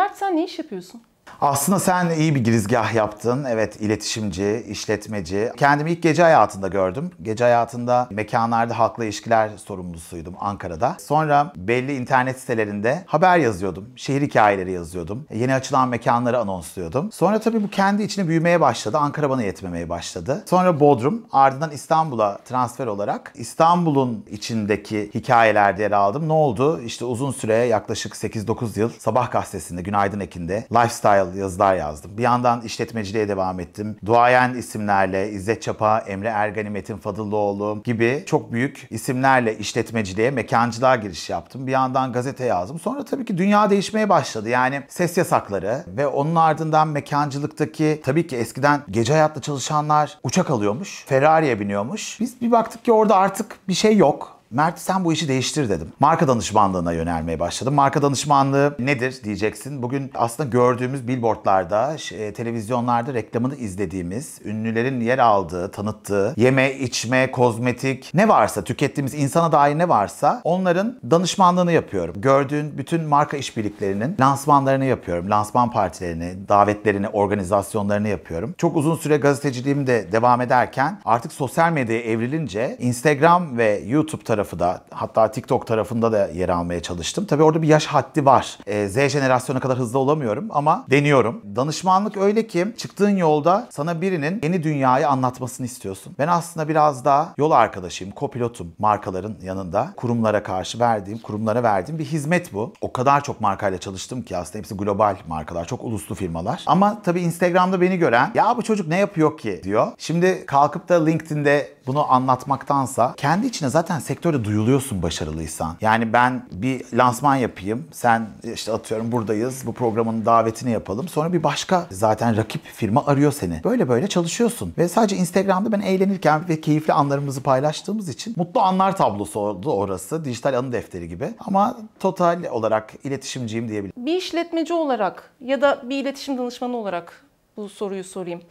Mert sen ne iş yapıyorsun? Aslında sen iyi bir girizgah yaptın. Evet iletişimci, işletmeci. Kendimi ilk gece hayatında gördüm. Gece hayatında mekanlarda halkla ilişkiler sorumlusuydum Ankara'da. Sonra belli internet sitelerinde haber yazıyordum. Şehir hikayeleri yazıyordum. Yeni açılan mekanları anonsluyordum. Sonra tabii bu kendi içine büyümeye başladı. Ankara bana yetmemeye başladı. Sonra Bodrum, ardından İstanbul'a transfer olarak İstanbul'un içindeki hikayelerde yer aldım. Ne oldu? İşte uzun süre yaklaşık 8-9 yıl Sabah gazetesinde, Günaydın Ekin'de, Lifestyle yazılar yazdım. Bir yandan işletmeciliğe devam ettim. Duayen isimlerle İzzet Çapa, Emre Ergani, Metin Fadıllıoğlu gibi çok büyük isimlerle işletmeciliğe, mekancılığa giriş yaptım. Bir yandan gazete yazdım. Sonra tabii ki dünya değişmeye başladı. Yani ses yasakları ve onun ardından mekancılıktaki tabii ki eskiden gece hayatta çalışanlar uçak alıyormuş, Ferrari'ye biniyormuş. Biz bir baktık ki orada artık bir şey yok. Mert sen bu işi değiştir dedim. Marka danışmanlığına yönelmeye başladım. Marka danışmanlığı nedir diyeceksin. Bugün aslında gördüğümüz billboardlarda, e, televizyonlarda reklamını izlediğimiz, ünlülerin yer aldığı, tanıttığı, yeme, içme, kozmetik ne varsa, tükettiğimiz insana dair ne varsa onların danışmanlığını yapıyorum. Gördüğün bütün marka işbirliklerinin lansmanlarını yapıyorum. Lansman partilerini, davetlerini, organizasyonlarını yapıyorum. Çok uzun süre gazeteciliğim de devam ederken artık sosyal medyaya evrilince Instagram ve YouTube tarafından tarafı da hatta TikTok tarafında da yer almaya çalıştım. Tabii orada bir yaş haddi var. E, Z jenerasyona kadar hızlı olamıyorum ama deniyorum. Danışmanlık öyle ki çıktığın yolda sana birinin yeni dünyayı anlatmasını istiyorsun. Ben aslında biraz daha yol arkadaşıyım, kopilotum markaların yanında. Kurumlara karşı verdiğim, kurumlara verdiğim bir hizmet bu. O kadar çok markayla çalıştım ki aslında hepsi global markalar, çok uluslu firmalar. Ama tabii Instagram'da beni gören ya bu çocuk ne yapıyor ki diyor. Şimdi kalkıp da LinkedIn'de bunu anlatmaktansa kendi içine zaten sektör sektörde duyuluyorsun başarılıysan. Yani ben bir lansman yapayım. Sen işte atıyorum buradayız. Bu programın davetini yapalım. Sonra bir başka zaten rakip firma arıyor seni. Böyle böyle çalışıyorsun. Ve sadece Instagram'da ben eğlenirken ve keyifli anlarımızı paylaştığımız için mutlu anlar tablosu oldu orası. Dijital anı defteri gibi. Ama total olarak iletişimciyim diyebilirim. Bir işletmeci olarak ya da bir iletişim danışmanı olarak bu soruyu sorayım.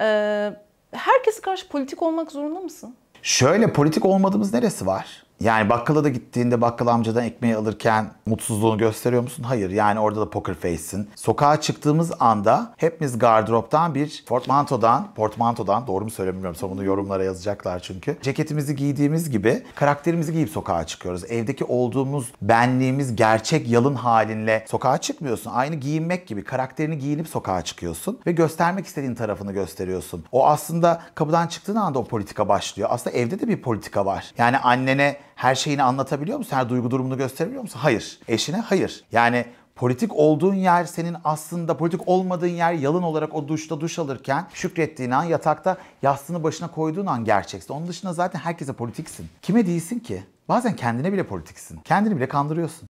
Ee, herkese karşı politik olmak zorunda mısın? Şöyle politik olmadığımız neresi var? Yani bakkala da gittiğinde bakkal amcadan ekmeği alırken mutsuzluğunu gösteriyor musun? Hayır. Yani orada da poker face'sin. Sokağa çıktığımız anda hepimiz gardıroptan bir portmantodan, portmantodan doğru mu söylemiyorum sonra bunu yorumlara yazacaklar çünkü. Ceketimizi giydiğimiz gibi karakterimizi giyip sokağa çıkıyoruz. Evdeki olduğumuz benliğimiz gerçek yalın halinle sokağa çıkmıyorsun. Aynı giyinmek gibi karakterini giyinip sokağa çıkıyorsun ve göstermek istediğin tarafını gösteriyorsun. O aslında kapıdan çıktığın anda o politika başlıyor. Aslında evde de bir politika var. Yani annene her şeyini anlatabiliyor musun? Her duygu durumunu gösterebiliyor musun? Hayır. Eşine hayır. Yani Politik olduğun yer senin aslında politik olmadığın yer yalın olarak o duşta duş alırken şükrettiğin an yatakta yastığını başına koyduğun an gerçeksin. Onun dışında zaten herkese politiksin. Kime değilsin ki? Bazen kendine bile politiksin. Kendini bile kandırıyorsun.